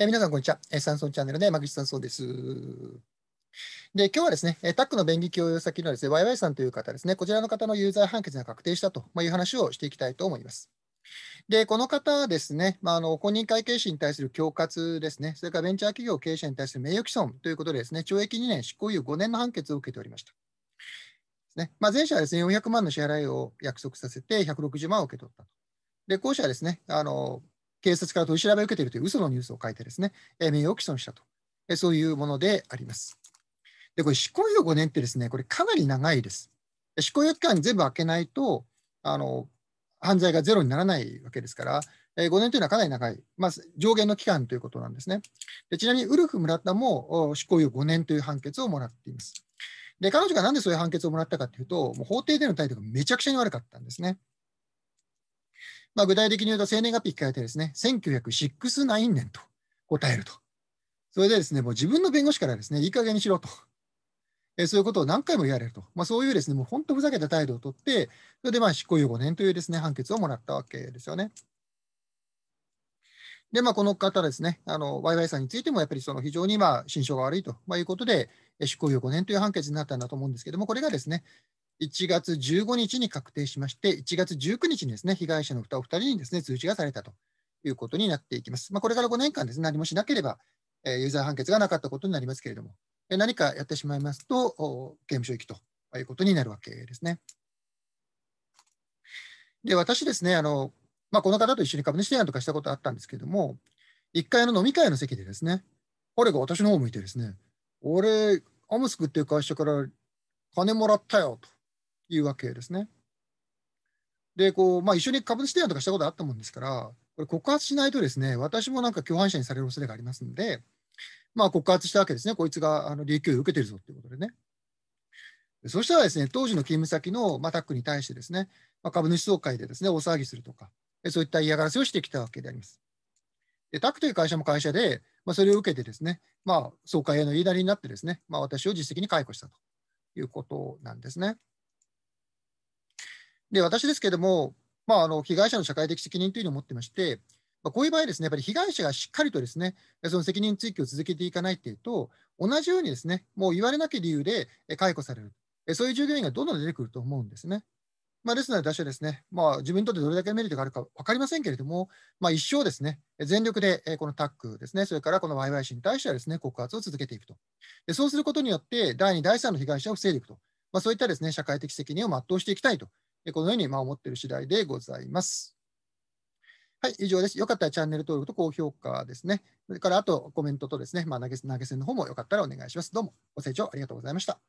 えー、皆さん、こんにちは。え山村チャンネルの山口そうです。で、今日はですね、タックの便宜供与先のですね、YY さんという方ですね、こちらの方の有罪判決が確定したという話をしていきたいと思います。で、この方はですね、まあ、あの公認会計士に対する恐喝ですね、それからベンチャー企業経営者に対する名誉毀損ということでですね、懲役2年、執行猶予5年の判決を受けておりました。ねまあ、前者はですね、400万の支払いを約束させて、160万を受け取ったと。で、後者はですね、あの警察から取り調べを受けているという嘘のニュースを書いてですね、え名誉を毀損したと、えそういうものであります。で、これ執行猶予5年ってですね、これかなり長いです。執行猶予期間全部開けないと、あの犯罪がゼロにならないわけですから、え5年というのはかなり長い、まあ、上限の期間ということなんですね。でちなみにウルフ村田も執行猶予5年という判決をもらっています。で彼女がなんでそういう判決をもらったかというと、もう法廷での態度がめちゃくちゃに悪かったんですね。まあ、具体的に言うと生年月日控えてですね、1969年と答えると。それでですね、もう自分の弁護士からですね、いい加減にしろと。えそういうことを何回も言われると。まあ、そういうですね、もう本当ふざけた態度をとって、それでまあ執行猶予5年というですね、判決をもらったわけですよね。で、まあ、この方ですね、ワイさんについても、やっぱりその非常にまあ心象が悪いということで、執行猶予5年という判決になったんだと思うんですけども、これがですね、1月15日に確定しまして、1月19日にですね、被害者のお二人にですね、通知がされたということになっていきます。まあ、これから5年間ですね、何もしなければ、えー、有罪判決がなかったことになりますけれども、えー、何かやってしまいますと、刑務所行きということになるわけですね。で、私ですね、あのまあ、この方と一緒に株主提案とかしたことあったんですけれども、1階の飲み会の席でですね、彼が私の方を向いてですね、俺、アムスクっていう会社から金もらったよというわけですね。でこうまあ、一緒に株主提案とかしたことあったもんですから、これ告発しないとですね、私もなんか共犯者にされる恐れがありますんで、まあ、告発したわけですね、こいつがあの利益を受けてるぞということでね。そしたらですね、当時の勤務先の、まタックに対してですね、まあ、株主総会でですね、大騒ぎするとか、そういった嫌がらせをしてきたわけであります。でタックという会社も会社で、まあ、それを受けてですね、まあ、総会への言いなりになってですね、まあ、私を実績に解雇したということなんですね。で、私ですけれども、まあ、あの被害者の社会的責任というのを持ってまして、まあ、こういう場合ですね、やっぱり被害者がしっかりとですね、その責任追及を続けていかないっていうと、同じようにですね、もう言われなきゃ理由で解雇される。そういう従業員がどんどん出てくると思うんですね。まあ、ですので、私はですね、まあ、自分にとってどれだけメリットがあるか分かりませんけれども、まあ、一生ですね、全力でこのタックですね、それからこの YYC 氏に対してはですね、告発を続けていくと。でそうすることによって、第2、第3の被害者を防いでいくと。まあ、そういったですね、社会的責任を全うしていきたいとこのように思っている次第でございます。はい、以上です。よかったらチャンネル登録と高評価ですね。それからあとコメントとですね、まあ、投げ投げ銭の方もよかったらお願いします。どうもご清聴ありがとうございました。